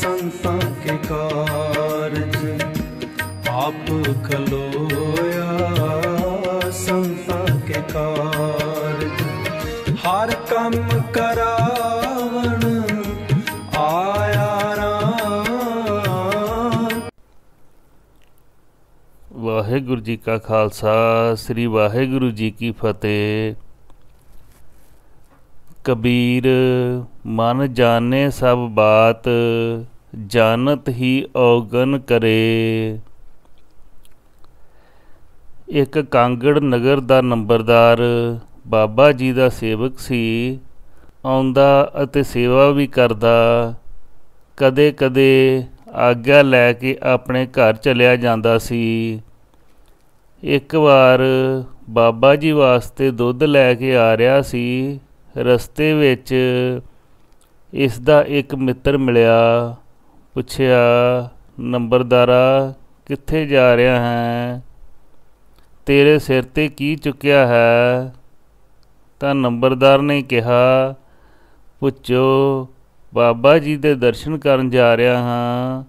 ਸੰਤਾਂ ਕੇ ਕਾਰਜ ਆਪ ਖਲੋਇਆ ਸੰਤਾਂ ਕੇ ਕਾਰਜ ਹਰ ਕੰਮ ਕਰਾਵਣ ਆਇਆ ਰਾਮ ਵਾਹਿਗੁਰੂ ਜੀ ਕਾ ਖਾਲਸਾ ਸ੍ਰੀ ਵਾਹਿਗੁਰੂ ਜੀ ਕੀ ਫਤਿਹ ਕਬੀਰ ਮਨ ਜਾਣੇ ਸਭ ਬਾਤ ਜਾਣਤ ਹੀ ਔਗਨ ਕਰੇ ਇੱਕ ਕਾਂਗੜ ਨਗਰ ਦਾ ਨੰਬਰਦਾਰ ਬਾਬਾ ਜੀ ਦਾ ਸੇਵਕ ਸੀ ਆਉਂਦਾ ਅਤੇ ਸੇਵਾ ਵੀ ਕਰਦਾ ਕਦੇ-ਕਦੇ ਆਗਿਆ ਲੈ ਕੇ ਆਪਣੇ ਘਰ ਚਲਿਆ ਜਾਂਦਾ ਸੀ ਇੱਕ ਵਾਰ ਬਾਬਾ ਜੀ ਵਾਸਤੇ ਦੁੱਧ ਲੈ ਕੇ ਆ ਰਿਹਾ ਸੀ ਰਸਤੇ ਵਿੱਚ ਇਸ ਦਾ ਇੱਕ ਮਿੱਤਰ ਮਿਲਿਆ ਪੁੱਛਿਆ ਨੰਬਰਦਾਰਾ ਕਿੱਥੇ ਜਾ ਰਿਹਾ ਹੈ ਤੇਰੇ ਸਿਰ ਤੇ ਕੀ ਚੁੱਕਿਆ ਹੈ ਤਾਂ ਨੰਬਰਦਾਰ ਨੇ ਕਿਹਾ ਪੁੱਛੋ ਬਾਬਾ ਜੀ ਦੇ ਦਰਸ਼ਨ ਕਰਨ ਜਾ ਰਿਹਾ ਹਾਂ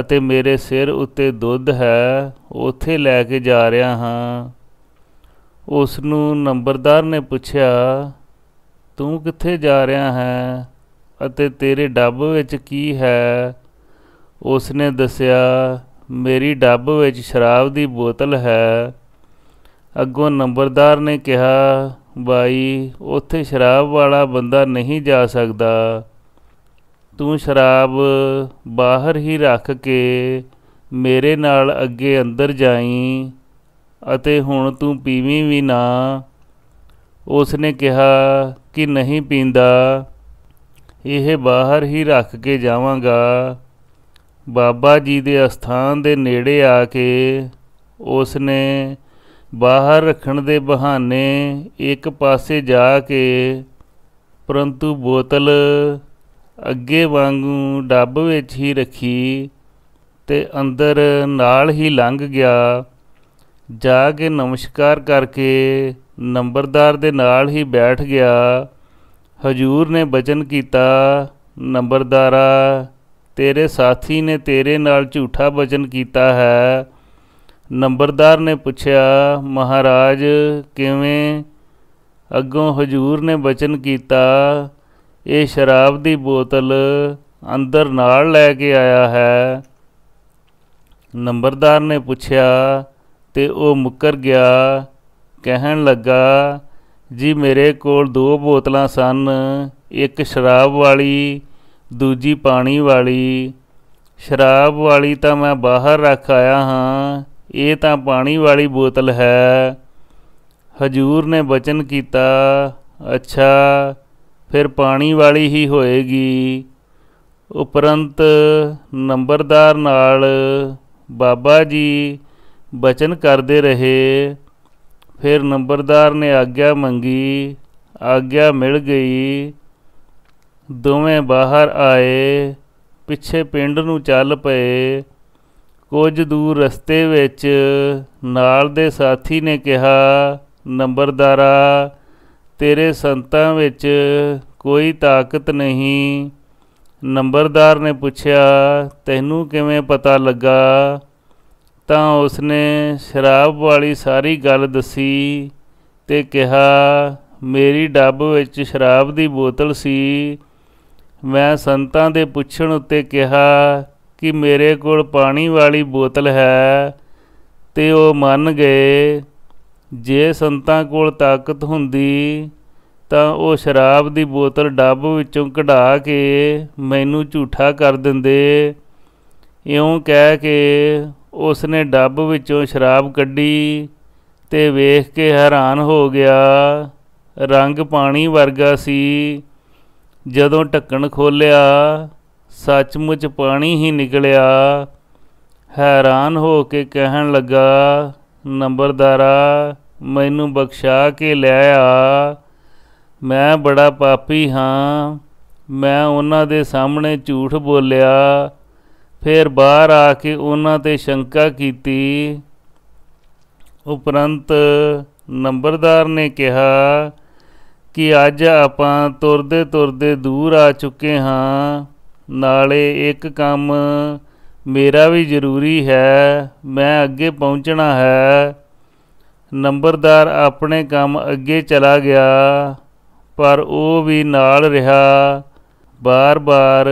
ਅਤੇ ਮੇਰੇ ਸਿਰ ਉੱਤੇ ਦੁੱਧ ਹੈ ਉੱਥੇ ਲੈ ਕੇ ਜਾ ਰਿਹਾ ਹਾਂ ਉਸ ਨੂੰ ਨੰਬਰਦਾਰ ਨੇ ਪੁੱਛਿਆ ਤੂੰ ਕਿੱਥੇ ਜਾ ਰਿਹਾ ਹੈ ਅਤੇ ਤੇਰੇ ਡੱਬ ਵਿੱਚ ਕੀ ਹੈ ਉਸਨੇ ਦੱਸਿਆ ਮੇਰੀ ਡੱਬ ਵਿੱਚ ਸ਼ਰਾਬ ਦੀ ਬੋਤਲ ਹੈ ਅੱਗੋਂ ਨੰਬਰਦਾਰ ਨੇ ਕਿਹਾ ਬਾਈ ਉੱਥੇ ਸ਼ਰਾਬ ਵਾਲਾ ਬੰਦਾ ਨਹੀਂ ਜਾ ਸਕਦਾ ਤੂੰ ਸ਼ਰਾਬ ਬਾਹਰ ਹੀ ਰੱਖ ਕੇ ਮੇਰੇ ਨਾਲ ਅੱਗੇ ਅੰਦਰ ਜਾਈ ਅਤੇ ਹੁਣ ਤੂੰ ਪੀਵੀਂ ਵੀ ਨਾ ਉਸ ਨੇ ਕਿਹਾ ਕਿ ਨਹੀਂ ਪੀਂਦਾ ਇਹ ਬਾਹਰ ਹੀ ਰੱਖ ਕੇ ਜਾਵਾਂਗਾ ਬਾਬਾ ਜੀ ਦੇ ਅਸਥਾਨ ਦੇ ਨੇੜੇ ਆ ਕੇ ਉਸ ਨੇ ਬਾਹਰ ਰੱਖਣ ਦੇ ਬਹਾਨੇ ਇੱਕ ਪਾਸੇ ਜਾ ਕੇ ਪਰੰਤੂ ਬੋਤਲ ਅੱਗੇ ਵਾਂਗੂ ਡੱਬ ਵਿੱਚ ਹੀ ਰੱਖੀ ਤੇ ਅੰਦਰ ਨਾਲ ਹੀ ਲੰਘ ਗਿਆ ਜਾ ਕੇ ਨਮਸਕਾਰ ਕਰਕੇ ਨੰਬਰਦਾਰ ਦੇ ਨਾਲ ਹੀ ਬੈਠ ਗਿਆ ਹਜੂਰ ਨੇ ਬਚਨ ਕੀਤਾ ਨੰਬਰਦਾਰਾ ਤੇਰੇ ਸਾਥੀ ਨੇ ਤੇਰੇ ਨਾਲ ਝੂਠਾ ਬਚਨ ਕੀਤਾ ਹੈ ਨੰਬਰਦਾਰ ਨੇ ਪੁੱਛਿਆ ਮਹਾਰਾਜ ਕਿਵੇਂ ਅੱਗੋਂ ਹਜੂਰ ਨੇ ਬਚਨ ਕੀਤਾ ਇਹ ਸ਼ਰਾਬ ਦੀ ਬੋਤਲ ਅੰਦਰ ਨਾਲ ਲੈ ਕੇ ਆਇਆ ਹੈ ਨੰਬਰਦਾਰ ਨੇ ਪੁੱਛਿਆ ਤੇ ਉਹ ਮੁੱਕਰ ਗਿਆ ਕਹਿਣ ਲੱਗਾ ਜੀ ਮੇਰੇ ਕੋਲ ਦੋ ਬੋਤਲਾਂ ਸਨ ਇੱਕ ਸ਼ਰਾਬ ਵਾਲੀ ਦੂਜੀ ਪਾਣੀ ਵਾਲੀ ਸ਼ਰਾਬ ਵਾਲੀ ਤਾਂ ਮੈਂ ਬਾਹਰ ਰੱਖ ਆਇਆ ਹਾਂ ਇਹ ਤਾਂ ਪਾਣੀ ਵਾਲੀ ਬੋਤਲ ਹੈ ਹਜੂਰ ਨੇ ਬਚਨ ਕੀਤਾ ਅੱਛਾ ਫਿਰ ਪਾਣੀ ਵਾਲੀ ਹੀ ਹੋਏਗੀ ਉਪਰੰਤ ਨੰਬਰਦਾਰ ਨਾਲ ਬਾਬਾ ਜੀ ਬਚਨ ਕਰਦੇ ਰਹੇ ਫਿਰ ਨੰਬਰਦਾਰ ਨੇ ਆਗਿਆ ਮੰਗੀ ਆਗਿਆ ਮਿਲ ਗਈ ਦੋਵੇਂ ਬਾਹਰ ਆਏ ਪਿੱਛੇ ਪਿੰਡ ਨੂੰ ਚੱਲ ਪਏ ਕੁਝ ਦੂਰ ਰਸਤੇ ਵਿੱਚ ਨਾਲ ਦੇ ਸਾਥੀ ਨੇ ਕਿਹਾ ਨੰਬਰਦਾਰਾ ਤੇਰੇ ਸੰਤਾਂ ਵਿੱਚ ਕੋਈ ਤਾਕਤ ਨਹੀਂ ਨੰਬਰਦਾਰ ਨੇ ਪੁੱਛਿਆ ਤੈਨੂੰ ਕਿਵੇਂ ਪਤਾ ਲੱਗਾ ਤਾਂ ਉਸਨੇ ਸ਼ਰਾਬ ਵਾਲੀ ਸਾਰੀ ਗੱਲ ਦੱਸੀ ਤੇ ਕਿਹਾ ਮੇਰੀ ਡੱਬ ਵਿੱਚ ਸ਼ਰਾਬ ਦੀ ਬੋਤਲ ਸੀ ਮੈਂ ਸੰਤਾਂ ਦੇ ਪੁੱਛਣ ਉੱਤੇ ਕਿਹਾ ਕਿ ਮੇਰੇ ਕੋਲ ਪਾਣੀ ਵਾਲੀ ਬੋਤਲ ਹੈ ਤੇ ਉਹ ਮੰਨ ਗਏ ਜੇ ਸੰਤਾਂ ਕੋਲ ਤਾਕਤ ਹੁੰਦੀ ਤਾਂ ਉਹ ਸ਼ਰਾਬ ਦੀ ਬੋਤਲ ਡੱਬ ਵਿੱਚੋਂ ਕਢਾ ਕੇ ਮੈਨੂੰ ਝੂਠਾ ਕਰ ਦਿੰਦੇ ਇਉਂ ਕਹਿ ਕੇ ਉਸ ਨੇ ਡੱਬ ਵਿੱਚੋਂ ਸ਼ਰਾਬ ਕੱਢੀ ਤੇ ਵੇਖ ਕੇ ਹੈਰਾਨ ਹੋ ਗਿਆ ਰੰਗ ਪਾਣੀ ਵਰਗਾ ਸੀ ਜਦੋਂ ਢੱਕਣ ਖੋਲ੍ਹਿਆ ਸੱਚਮੁੱਚ ਪਾਣੀ ਹੀ ਨਿਕਲਿਆ ਹੈਰਾਨ ਹੋ ਕੇ ਕਹਿਣ ਲੱਗਾ ਨੰਬਰਦਾਰਾ ਮੈਨੂੰ ਬਖਸ਼ਾ ਕੇ ਲੈ ਆ ਮੈਂ ਬੜਾ ਪਾਪੀ ਹਾਂ ਮੈਂ ਉਹਨਾਂ ਦੇ ਸਾਹਮਣੇ ਝੂਠ ਬੋਲਿਆ ਫਿਰ ਬਾਹਰ ਆ ਕੇ ਉਹਨਾਂ ਤੇ ਸ਼ੰਕਾ ਕੀਤੀ ਉਪਰੰਤ ਨੰਬਰਦਾਰ ਨੇ ਕਿਹਾ ਕਿ ਅੱਜ ਆਪਾਂ ਤੁਰਦੇ ਤੁਰਦੇ ਦੂਰ ਆ ਚੁੱਕੇ ਹਾਂ ਨਾਲੇ ਇੱਕ ਕੰਮ ਮੇਰਾ ਵੀ ਜ਼ਰੂਰੀ ਹੈ ਮੈਂ ਅੱਗੇ ਪਹੁੰਚਣਾ ਹੈ ਨੰਬਰਦਾਰ ਆਪਣੇ ਕੰਮ ਅੱਗੇ ਚਲਾ ਗਿਆ ਪਰ ਉਹ ਵੀ ਨਾਲ ਰਿਹਾ ਬਾਰ-ਬਾਰ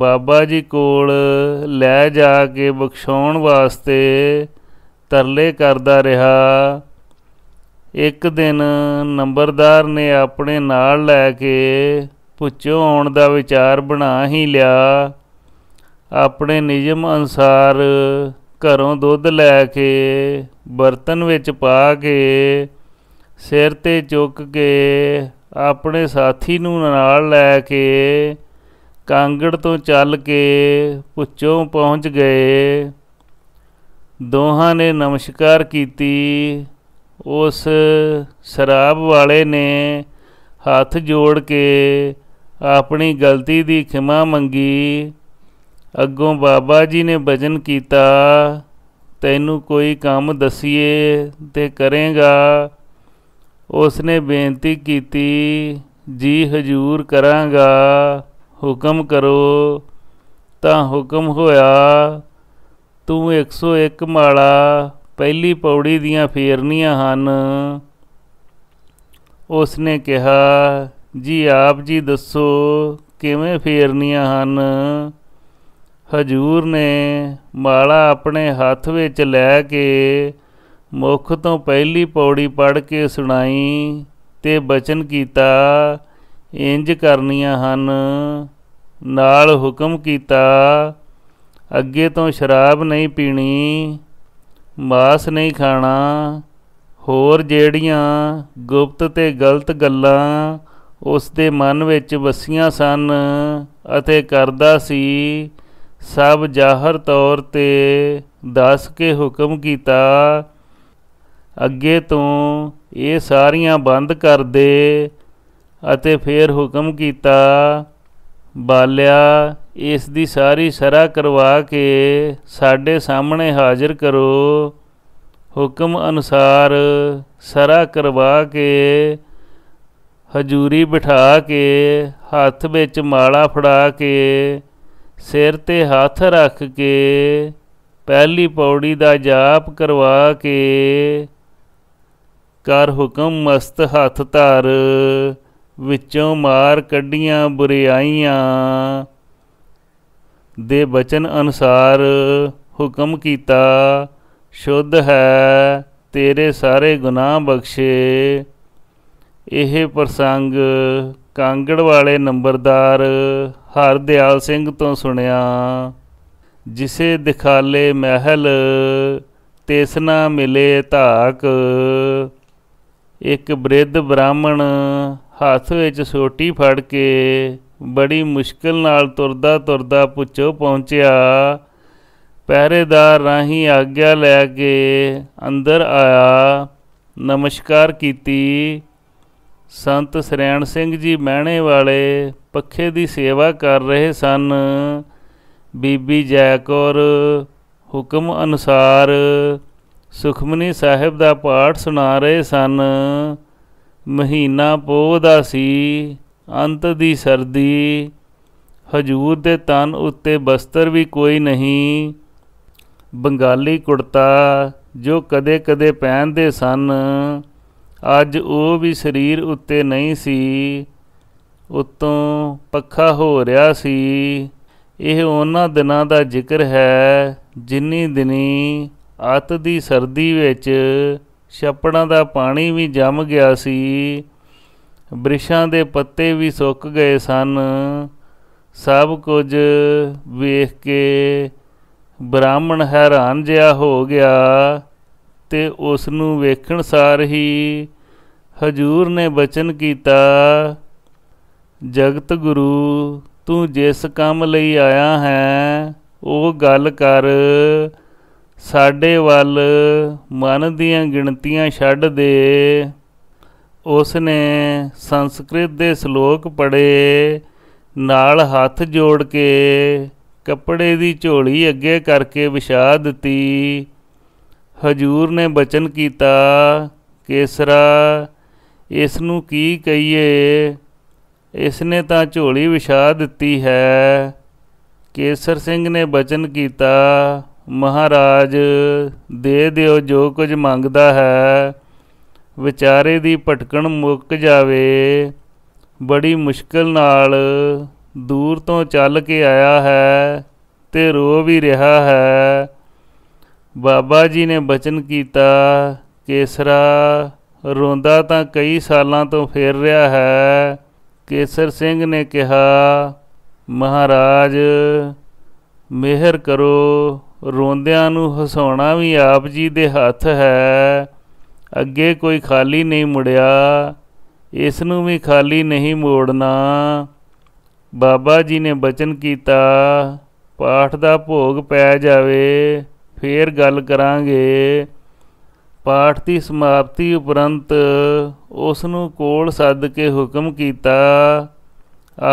ਬਾਬਾ ਜੀ ਕੋਲ ਲੈ ਜਾ ਕੇ ਬਖਸ਼ਾਉਣ ਵਾਸਤੇ ਤਰਲੇ ਕਰਦਾ ਰਿਹਾ ਇੱਕ ਦਿਨ ਨੰਬਰਦਾਰ ਨੇ ਆਪਣੇ ਨਾਲ ਲੈ ਕੇ ਪੁੱਛੋ ਆਉਣ ਦਾ ਵਿਚਾਰ ਬਣਾ ਹੀ ਲਿਆ ਆਪਣੇ ਨਿਯਮ ਅਨਸਾਰ ਘਰੋਂ ਦੁੱਧ ਲੈ ਕੇ ਬਰਤਨ ਵਿੱਚ ਪਾ ਕੇ ਸਿਰ ਤੇ ਚੁੱਕ ਕੇ ਆਪਣੇ ਸਾਥੀ ਨੂੰ ਨਾਲ ਲੈ ਕੇ ਕਾਂਗੜ ਤੋਂ ਚੱਲ ਕੇ ਪੁੱਚੋਂ ਪਹੁੰਚ ਗਏ ਦੋਹਾਂ ਨੇ ਨਮਸਕਾਰ ਕੀਤੀ ਉਸ ਸ਼ਰਾਬ ਵਾਲੇ ਨੇ ਹੱਥ ਜੋੜ ਕੇ ਆਪਣੀ ਗਲਤੀ ਦੀ ਖਿਮਾ ਮੰਗੀ ਅੱਗੋਂ ਬਾਬਾ ਜੀ ਨੇ ਭਜਨ ਕੀਤਾ ਤੈਨੂੰ ਕੋਈ ਕੰਮ ਦਸੀਏ ਤੇ ਕਰੇਗਾ ਉਸ ਨੇ ਬੇਨਤੀ ਕੀਤੀ ਜੀ ਹਜੂਰ ਕਰਾਂਗਾ ਹੁਕਮ ਕਰੋ ਤਾਂ ਹੁਕਮ ਹੋਇਆ ਤੂੰ 101 ਮਾਲਾ ਪਹਿਲੀ ਪੌੜੀ ਦੀਆਂ ਫੇਰਨੀਆਂ ਹਨ ਉਸ ਨੇ ਕਿਹਾ ਜੀ ਆਪ ਜੀ ਦੱਸੋ ਕਿਵੇਂ ਫੇਰਨੀਆਂ ਹਨ ਹਜੂਰ ਨੇ ਮਾਲਾ ਆਪਣੇ ਹੱਥ ਵਿੱਚ ਲੈ ਕੇ ਮੁਖ ਤੋਂ ਪਹਿਲੀ ਪੌੜੀ ਪੜ ਕੇ ਸੁਣਾਈ ਤੇ ਬਚਨ ਕੀਤਾ ਇੰਜ ਕਰਨੀਆਂ ਹਨ ਨਾਲ ਹੁਕਮ ਕੀਤਾ ਅੱਗੇ ਤੋਂ ਸ਼ਰਾਬ ਨਹੀਂ ਪੀਣੀ ਮਾਸ ਨਹੀਂ ਖਾਣਾ ਹੋਰ ਜਿਹੜੀਆਂ ਗੁਪਤ ਤੇ ਗਲਤ ਗੱਲਾਂ ਉਸ ਦੇ ਮਨ ਵਿੱਚ ਵਸੀਆਂ ਸਨ ਅਤੇ ਕਰਦਾ ਸੀ ਸਭ ਜ਼ਾਹਰ ਤੌਰ ਤੇ ਦੱਸ ਕੇ ਹੁਕਮ ਕੀਤਾ ਅੱਗੇ ਤੋਂ ਇਹ ਸਾਰੀਆਂ ਬੰਦ ਕਰ ਦੇ ਅਤੇ ਫੇਰ ਹੁਕਮ ਕੀਤਾ ਬਾਲਿਆ ਇਸ ਦੀ ਸਾਰੀ ਸਰਾ ਕਰਵਾ ਕੇ ਸਾਡੇ ਸਾਹਮਣੇ ਹਾਜ਼ਰ ਕਰੋ ਹੁਕਮ ਅਨੁਸਾਰ ਸਰਾ ਕਰਵਾ ਕੇ ਹਜੂਰੀ ਬਿਠਾ ਕੇ ਹੱਥ ਵਿੱਚ ਮਾਲਾ ਫੜਾ ਕੇ ਸਿਰ ਤੇ ਹੱਥ ਰੱਖ ਕੇ ਪਹਿਲੀ ਪੌੜੀ ਦਾ ਜਾਪ ਕਰਵਾ ਕੇ ਕਰ ਹੁਕਮ ਮਸਤ ਹੱਥ ਧਰ ਵਿੱਚੋਂ ਮਾਰ ਕੱਢੀਆਂ ਬੁਰੀਆਈਆਂ ਦੇ ਬਚਨ ਅਨੁਸਾਰ ਹੁਕਮ ਕੀਤਾ ਸ਼ੁੱਧ ਹੈ ਤੇਰੇ ਸਾਰੇ ਗੁਨਾਹ ਬਖਸ਼ੇ ਇਹ ਪ੍ਰਸੰਗ ਕਾਂਗੜ ਵਾਲੇ ਨੰਬਰਦਾਰ ਹਰਦਿਆਲ ਸਿੰਘ ਤੋਂ ਸੁਣਿਆ ਜਿਸੇ ਦਿਖਾਲੇ ਮਹਿਲ ਤੇਸਨਾ ਮਿਲੇ ਧਾਕ ਇੱਕ ਬ੍ਰਿਧ ਬ੍ਰਾਹਮਣ ਹੱਥ ਵਿੱਚ ਸੋਟੀ ਫੜ ਕੇ ਬੜੀ ਮੁਸ਼ਕਲ ਨਾਲ ਤੁਰਦਾ ਤੁਰਦਾ ਪੁੱਛੋ ਪਹੁੰਚਿਆ ਪਹਿਰੇਦਾਰ ਰਾਹੀਂ ਆਗਿਆ ਲੈ ਕੇ ਅੰਦਰ ਆਇਆ ਨਮਸਕਾਰ ਕੀਤੀ ਸੰਤ ਸਰੈਣ ਸਿੰਘ ਜੀ ਮਹਿਣੇ ਵਾਲੇ ਪੱਖੇ ਦੀ ਸੇਵਾ ਕਰ ਰਹੇ ਸਨ ਬੀਬੀ ਜੈਕੌਰ ਹੁਕਮ ਅਨੁਸਾਰ ਸੁਖਮਨੀ ਸਾਹਿਬ ਦਾ ਪਾਠ ਸੁਣਾ ਰਹੇ ਸਨ ਮਹੀਨਾ ਪੋਹ ਦਾ ਸੀ ਅੰਤ ਦੀ ਸਰਦੀ ਹਜੂਰ ਦੇ ਤਨ ਉੱਤੇ ਬਸਤਰ ਵੀ ਕੋਈ ਨਹੀਂ ਬੰਗਾਲੀ ਕੁੜਤਾ ਜੋ ਕਦੇ-ਕਦੇ ਪਹਿਨਦੇ ਸਨ ਅੱਜ ਉਹ ਵੀ ਸਰੀਰ ਉੱਤੇ ਨਹੀਂ ਸੀ ਉਤੋਂ ਪੱਖਾ ਹੋ ਰਿਹਾ ਸੀ ਇਹ ਉਹਨਾਂ ਦਿਨਾਂ ਦਾ ਜ਼ਿਕਰ ਹੈ ਜਿੰਨੀ ਦਿਨੀ ਅੱਤ ਦੀ ਸਰਦੀ ਵਿੱਚ ਛੱਪੜਾਂ ਦਾ ਪਾਣੀ ਵੀ ਜੰਮ ਗਿਆ ਸੀ ਬ੍ਰਿਸ਼ਾਂ ਦੇ ਪੱਤੇ ਵੀ ਸੁੱਕ ਗਏ ਸਨ ਸਭ ਕੁਝ ਵੇਖ ਕੇ ਬ੍ਰਾਹਮਣ ਹੈਰਾਨ ਜਿਹਾ ਹੋ ਗਿਆ ਤੇ ਉਸ ਨੂੰ ਵੇਖਣ ਸਾਰ ਹੀ ਹਜੂਰ ਨੇ ਬਚਨ ਕੀਤਾ ਜਗਤ ਗੁਰੂ ਤੂੰ ਜਿਸ ਕੰਮ ਲਈ ਆਇਆ ਹੈ ਉਹ ਗੱਲ ਕਰ ਸਾਡੇ ਵੱਲ ਮਨ ਦੀਆਂ ਗਿਣਤੀਆਂ ਛੱਡ ਦੇ ਉਸ ਨੇ ਸੰਸਕ੍ਰਿਤ ਦੇ ਸ਼ਲੋਕ ਪੜੇ ਨਾਲ ਹੱਥ ਜੋੜ ਕੇ ਕੱਪੜੇ ਦੀ ਝੋਲੀ ਅੱਗੇ ਕਰਕੇ ਵਿਛਾ ਦਿੱਤੀ ਹਜੂਰ ਨੇ ਬਚਨ ਕੀਤਾ ਕੇਸਰਾ ਇਸ ਨੂੰ ਕੀ ਕਹੀਏ ਇਸ ਨੇ ਤਾਂ ਝੋਲੀ ਵਿਛਾ ਦਿੱਤੀ ਹੈ ਕੇਸਰ ਸਿੰਘ ਨੇ ਬਚਨ ਕੀਤਾ ਮਹਾਰਾਜ ਦੇ ਦਿਓ ਜੋ ਕੁਝ ਮੰਗਦਾ ਹੈ ਵਿਚਾਰੇ ਦੀ ਭਟਕਣ ਮੁੱਕ ਜਾਵੇ ਬੜੀ ਮੁਸ਼ਕਲ ਨਾਲ ਦੂਰ ਤੋਂ ਚੱਲ ਕੇ ਆਇਆ ਹੈ ਤੇ ਰੋ ਵੀ ਰਿਹਾ ਹੈ ਬਾਬਾ ਜੀ ਨੇ ਬਚਨ ਕੀਤਾ ਕੇਸਰਾ ਰੋਂਦਾ ਤਾਂ ਕਈ ਸਾਲਾਂ ਤੋਂ ਫੇਰ ਰਿਹਾ ਹੈ ਕੇਸਰ ਸਿੰਘ ਨੇ ਕਿਹਾ ਮਹਾਰਾਜ ਮਿਹਰ ਕਰੋ ਰੋਂਦਿਆਂ ਨੂੰ ਹਸਾਉਣਾ ਵੀ ਆਪ ਜੀ ਦੇ ਹੱਥ ਹੈ ਅੱਗੇ ਕੋਈ ਖਾਲੀ ਨਹੀਂ ਮੁੜਿਆ ਇਸ ਨੂੰ ਵੀ ਖਾਲੀ ਨਹੀਂ ਮੋੜਨਾ ਬਾਬਾ ਜੀ ਨੇ ਬਚਨ ਕੀਤਾ ਪਾਠ ਦਾ ਭੋਗ ਪੈ ਜਾਵੇ ਫੇਰ ਗੱਲ ਕਰਾਂਗੇ ਪਾਠ ਦੀ ਸਮਾਪਤੀ ਉਪਰੰਤ ਉਸ ਨੂੰ ਕੋਲ ਸੱਦ ਕੇ ਹੁਕਮ ਕੀਤਾ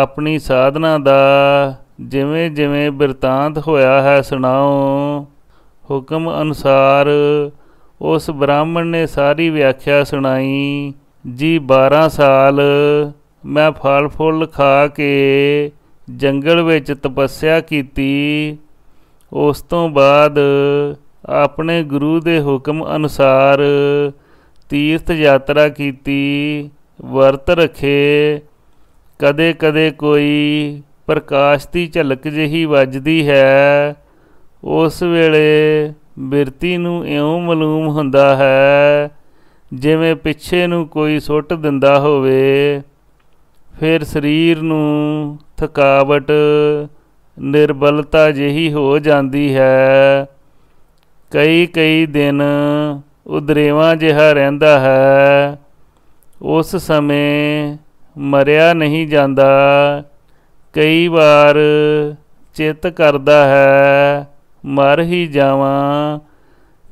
ਆਪਣੀ ਸਾਧਨਾ ਦਾ ਜਿਵੇਂ ਜਿਵੇਂ ਬਿਰਤਾਂਤ ਹੋਇਆ ਹੈ ਸੁਣਾਉ ਹੁਕਮ ਅਨੁਸਾਰ ਉਸ ਬ੍ਰਾਹਮਣ ਨੇ ਸਾਰੀ ਵਿਆਖਿਆ ਸੁਣਾਈ ਜੀ 12 ਸਾਲ ਮੈਂ ਫਲ ਫੁੱਲ ਖਾ ਕੇ ਜੰਗਲ ਵਿੱਚ ਤਪੱਸਿਆ ਕੀਤੀ ਉਸ ਤੋਂ ਬਾਅਦ ਆਪਣੇ ਗੁਰੂ ਦੇ ਹੁਕਮ ਅਨੁਸਾਰ ਤੀਰਥ ਯਾਤਰਾ ਕੀਤੀ ਵਰਤ ਰਖੇ ਕਦੇ ਕਦੇ ਕੋਈ ਪ੍ਰਕਾਸ਼ ਦੀ ਝਲਕ ਜਹੀ ਵੱਜਦੀ ਹੈ ਉਸ ਵੇਲੇ ਬਿਰਤੀ ਨੂੰ ਇਉਂ ਮਾਲੂਮ ਹੁੰਦਾ ਹੈ ਜਿਵੇਂ ਪਿੱਛੇ ਨੂੰ ਕੋਈ ਸੁੱਟ ਦਿੰਦਾ ਹੋਵੇ ਫਿਰ ਸਰੀਰ ਨੂੰ ਥਕਾਵਟ ਨਿਰਬਲਤਾ ਜਿਹੀ ਹੋ ਜਾਂਦੀ ਹੈ ਕਈ ਕਈ ਦਿਨ ਉਦਰੇਵਾ ਜਿਹਾ ਰਹਿੰਦਾ ਹੈ ਉਸ ਸਮੇਂ ਮਰਿਆ ਨਹੀਂ ਜਾਂਦਾ ਕਈ ਵਾਰ ਚਿੱਤ ਕਰਦਾ ਹੈ ਮਰ ਹੀ ਜਾਵਾਂ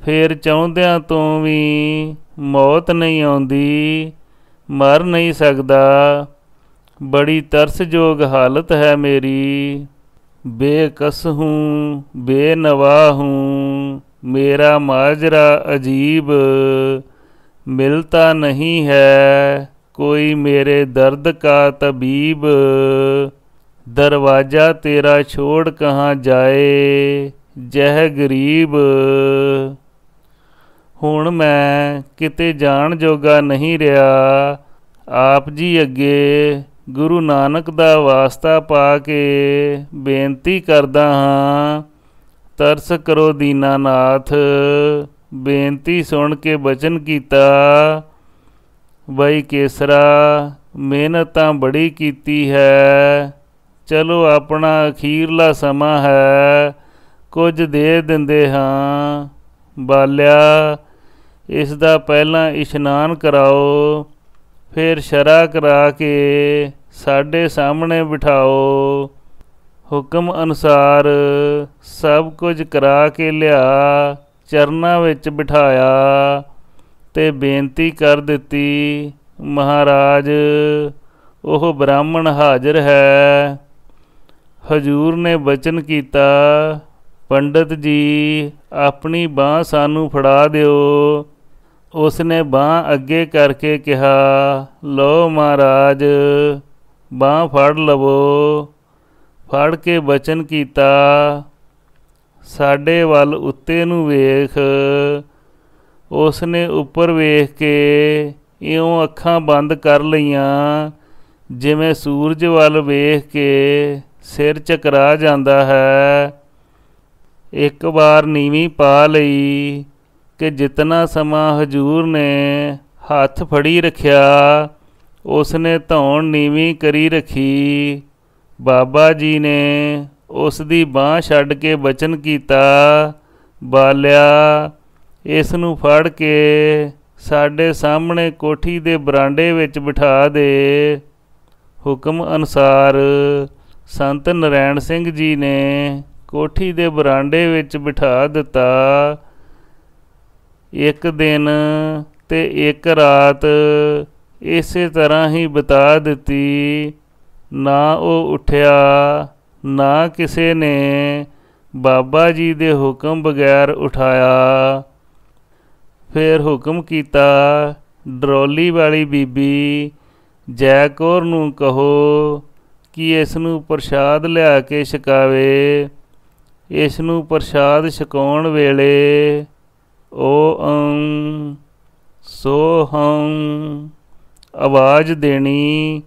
ਫੇਰ ਚਾਹੁੰਦਿਆਂ ਤੋਂ ਵੀ ਮੌਤ ਨਹੀਂ ਆਉਂਦੀ ਮਰ ਨਹੀਂ ਸਕਦਾ ਬੜੀ ਤਰਸਯੋਗ ਹਾਲਤ ਹੈ ਮੇਰੀ ਬੇਕਸ ਹੂੰ ਬੇਨਵਾ ਹੂੰ ਮੇਰਾ ਮਾਜਰਾ ਅਜੀਬ ਮਿਲਤਾ ਨਹੀਂ ਹੈ ਕੋਈ ਮੇਰੇ ਦਰਦ ਕਾ ਤਬੀਬ ਦਰਵਾਜਾ ਤੇਰਾ ਛੋੜ ਕਹਾਂ ਜਾਏ ਜਹ ਗਰੀਬ ਹੁਣ ਮੈਂ ਕਿਤੇ ਜਾਣ ਜੋਗਾ ਨਹੀਂ ਰਿਹਾ ਆਪ ਜੀ ਅੱਗੇ ਗੁਰੂ ਨਾਨਕ ਦਾ ਵਾਸਤਾ ਪਾ ਕੇ ਬੇਨਤੀ ਕਰਦਾ ਹਾਂ ਤਰਸ ਕਰੋ ਦੀਨਾਨਾਥ ਬੇਨਤੀ ਸੁਣ ਕੇ ਬਚਨ ਕੀਤਾ ਬਈ ਕੇਸਰਾ ਮਿਹਨਤਾਂ ਬੜੀ ਕੀਤੀ ਹੈ ਚਲੋ ਆਪਣਾ ਅਖੀਰਲਾ ਸਮਾਂ ਹੈ ਕੁਝ ਦੇ ਦਿੰਦੇ ਹਾਂ ਬਾਲਿਆ ਇਸ ਦਾ ਪਹਿਲਾਂ ਇਸ਼ਨਾਨ ਕਰਾਓ ਫਿਰ ਸ਼ਰਾ ਕਰਾ ਕੇ ਸਾਡੇ ਸਾਹਮਣੇ ਬਿਠਾਓ ਹੁਕਮ ਅਨੁਸਾਰ ਸਭ ਕੁਝ ਕਰਾ ਕੇ ਲਿਆ ਚਰਨਾਂ ਵਿੱਚ ਬਿਠਾਇਆ ਤੇ ਬੇਨਤੀ ਕਰ ਦਿੱਤੀ ਮਹਾਰਾਜ ਉਹ ਬ੍ਰਾਹਮਣ ਹਾਜ਼ਰ ਹੈ ਹਜੂਰ ਨੇ ਬਚਨ ਕੀਤਾ ਪੰਡਤ ਜੀ ਆਪਣੀ ਬਾਹ ਸਾਨੂੰ ਫੜਾ ਦਿਓ ਉਸ ਨੇ ਬਾਹ ਅੱਗੇ ਕਰਕੇ ਕਿਹਾ ਲੋ ਮਹਾਰਾਜ ਬਾਹ ਫੜ ਲਵੋ ਫੜ ਕੇ ਬਚਨ ਕੀਤਾ ਸਾਡੇ ਵੱਲ ਉੱਤੇ ਨੂੰ ਵੇਖ ਉਸ ਨੇ ਉੱਪਰ ਵੇਖ ਕੇ ਇਉਂ ਅੱਖਾਂ ਬੰਦ ਕਰ ਲਈਆਂ ਜਿਵੇਂ ਸੂਰਜ ਵੱਲ ਵੇਖ ਕੇ ਸਿਰ ਚਕਰਾ ਜਾਂਦਾ ਹੈ ਇੱਕ ਵਾਰ ਨੀਵੀਂ ਪਾ ਲਈ ਕਿ ਜਿਤਨਾ ਸਮਾਂ ਹਜੂਰ ਨੇ ਹੱਥ ਫੜੀ ਰੱਖਿਆ ਉਸ ਨੇ ਧੌਣ ਨੀਵੀਂ ਕਰੀ ਰੱਖੀ ਬਾਬਾ ਜੀ ਨੇ ਉਸ ਦੀ ਬਾਹ ਛੱਡ ਕੇ ਬਚਨ ਕੀਤਾ ਬਾਲਿਆ ਇਸ ਨੂੰ ਫੜ ਕੇ ਸਾਡੇ ਸਾਹਮਣੇ ਕੋਠੀ ਦੇ ਬਰਾਂਡੇ ਵਿੱਚ ਬਿਠਾ ਦੇ ਹੁਕਮ ਅਨਸਾਰ ਸੰਤ ਨਰੈਣ ਸਿੰਘ ਜੀ ਨੇ ਕੋਠੀ ਦੇ ਬਰਾਂਡੇ ਵਿੱਚ ਬਿਠਾ ਦਿੱਤਾ ਇੱਕ ਦਿਨ ਤੇ ਇੱਕ ਰਾਤ ਇਸੇ ਤਰ੍ਹਾਂ ਹੀ ਬਤਾ ਦਿੱਤੀ ਨਾ ਉਹ ਉੱਠਿਆ ਨਾ ਕਿਸੇ ਨੇ ਬਾਬਾ ਜੀ ਦੇ ਹੁਕਮ ਬਗੈਰ ਉਠਾਇਆ ਫਿਰ ਹੁਕਮ ਕੀਤਾ ਡਰੋਲੀ ਵਾਲੀ ਬੀਬੀ ਜੈਕੌਰ ਨੂੰ ਕਹੋ ਕਿ ਇਸ ਨੂੰ ਪ੍ਰਸ਼ਾਦ ਲਿਆ ਕੇ ਛਕਾਵੇ ਇਸ ਨੂੰ ਪ੍ਰਸ਼ਾਦ ਛਕਾਉਣ ਵੇਲੇ ਓ ਓਮ ਸੋਹੰ ਆਵਾਜ਼ ਦੇਣੀ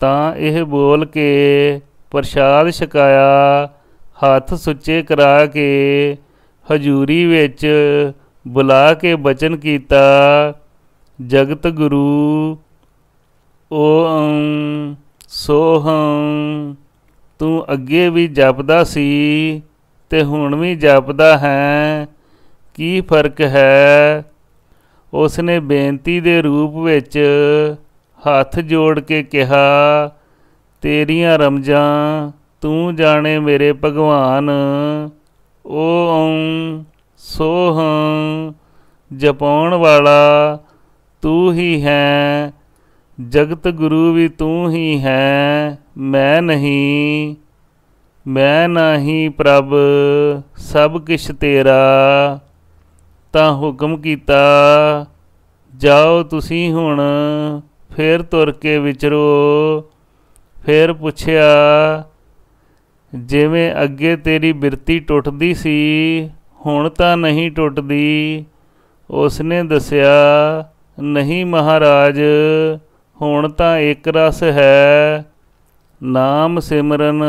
ਤਾਂ ਇਹ ਬੋਲ ਕੇ ਪ੍ਰਸ਼ਾਦ ਛਕਾਇਆ ਹੱਥ ਸੁੱਚੇ ਕਰਾ ਕੇ ਹਜ਼ੂਰੀ ਵਿੱਚ ਬੁਲਾ ਕੇ ਬਚਨ ਕੀਤਾ ਜਗਤ ਗੁਰੂ ਓਮ ਸੋਹੰ ਤੂੰ ਅੱਗੇ ਵੀ ਜਪਦਾ ਸੀ ਤੇ ਹੁਣ ਵੀ ਜਪਦਾ ਹੈ ਕੀ ਫਰਕ ਹੈ ਉਸ ਨੇ ਬੇਨਤੀ ਦੇ ਰੂਪ ਵਿੱਚ ਹੱਥ ਜੋੜ ਕੇ ਕਿਹਾ ਤੇਰੀਆਂ ਰਮਜਾਂ ਤੂੰ ਜਾਣੇ ਮੇਰੇ ਭਗਵਾਨ ਓਮ ਸੋਹੰ ਜਪਉਣ ਵਾਲਾ ਤੂੰ ਹੀ ਹੈ ਜਗਤ ਗੁਰੂ ਵੀ ਤੂੰ ਹੀ ਹੈ ਮੈਂ ਨਹੀਂ ਮੈਂ ਨਹੀਂ ਪ੍ਰਭ ਸਭ ਕਿਛ ਤੇਰਾ ਤਾਂ ਹੁਕਮ ਕੀਤਾ ਜਾਓ ਤੁਸੀਂ ਹੁਣ ਫੇਰ ਤੁਰ ਕੇ ਵਿਚਰੋ ਫੇਰ ਪੁੱਛਿਆ ਜਿਵੇਂ ਅੱਗੇ ਤੇਰੀ ਬਿਰਤੀ ਟੁੱਟਦੀ ਸੀ ਹੁਣ ਤਾਂ ਨਹੀਂ ਟੁੱਟਦੀ ਉਸਨੇ ਦੱਸਿਆ ਨਹੀਂ ਮਹਾਰਾਜ ਹੁਣ ਤਾਂ ਇੱਕ ਰਸ ਹੈ ਨਾਮ ਸਿਮਰਨ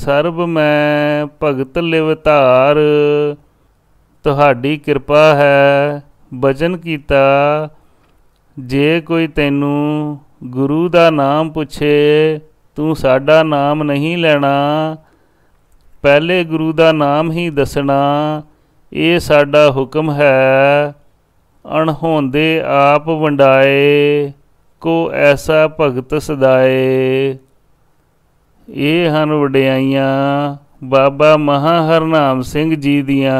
ਸਰਬ ਮੈਂ ਭਗਤ ਲਿਵ ਧਾਰ ਤੁਹਾਡੀ ਕਿਰਪਾ ਹੈ ਬਚਨ ਕੀਤਾ ਜੇ ਕੋਈ ਤੈਨੂੰ ਗੁਰੂ ਦਾ ਨਾਮ ਪੁੱਛੇ ਤੂੰ ਸਾਡਾ ਨਾਮ ਨਹੀਂ ਲੈਣਾ ਪਹਿਲੇ ਗੁਰੂ ਦਾ ਨਾਮ ਹੀ ਦੱਸਣਾ ਇਹ ਸਾਡਾ ਹੁਕਮ ਹੈ ਅਣਹੋਂਦੇ ਆਪ ਵੰਡਾਏ ਕੋ ਐਸਾ ਭਗਤ ਸਦਾਏ ਇਹ ਹਨ ਵਡਿਆਈਆਂ ਬਾਬਾ ਮਹਾ ਹਰਨਾਮ ਸਿੰਘ ਜੀ ਦੀਆਂ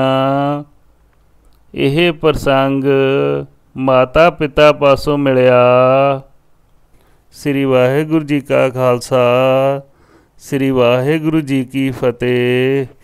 ਇਹ ਪ੍ਰਸੰਗ ਮਾਤਾ ਪਿਤਾ ਪਾਸੋਂ ਮਿਲਿਆ ਸ੍ਰੀ ਵਾਹਿਗੁਰੂ ਜੀ ਕਾ ਖਾਲਸਾ ਸ੍ਰੀ ਵਾਹਿਗੁਰੂ ਜੀ ਕੀ ਫਤਿਹ